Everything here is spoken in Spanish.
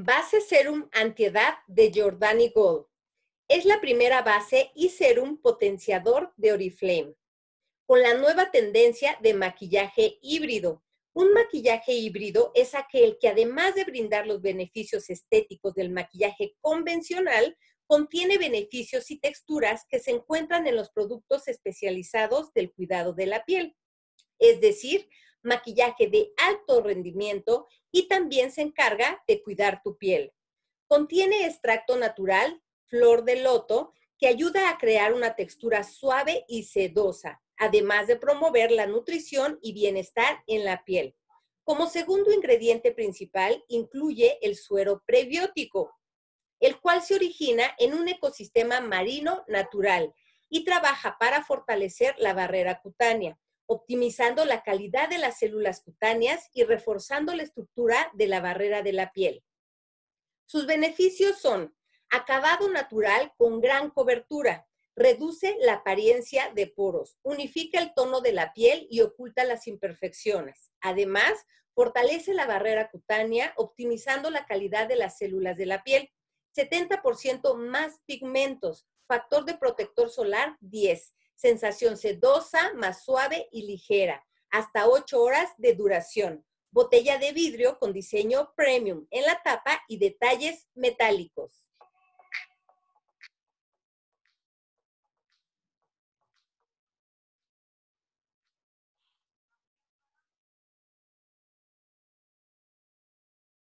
Base Serum Antiedad de Jordani Gold. Es la primera base y serum potenciador de Oriflame, con la nueva tendencia de maquillaje híbrido. Un maquillaje híbrido es aquel que además de brindar los beneficios estéticos del maquillaje convencional, contiene beneficios y texturas que se encuentran en los productos especializados del cuidado de la piel. Es decir, maquillaje de alto rendimiento y también se encarga de cuidar tu piel. Contiene extracto natural, flor de loto, que ayuda a crear una textura suave y sedosa, además de promover la nutrición y bienestar en la piel. Como segundo ingrediente principal incluye el suero prebiótico, el cual se origina en un ecosistema marino natural y trabaja para fortalecer la barrera cutánea, optimizando la calidad de las células cutáneas y reforzando la estructura de la barrera de la piel. Sus beneficios son acabado natural con gran cobertura, reduce la apariencia de poros, unifica el tono de la piel y oculta las imperfecciones. Además, fortalece la barrera cutánea, optimizando la calidad de las células de la piel. 70% más pigmentos, factor de protector solar 10 sensación sedosa, más suave y ligera, hasta 8 horas de duración. Botella de vidrio con diseño premium en la tapa y detalles metálicos.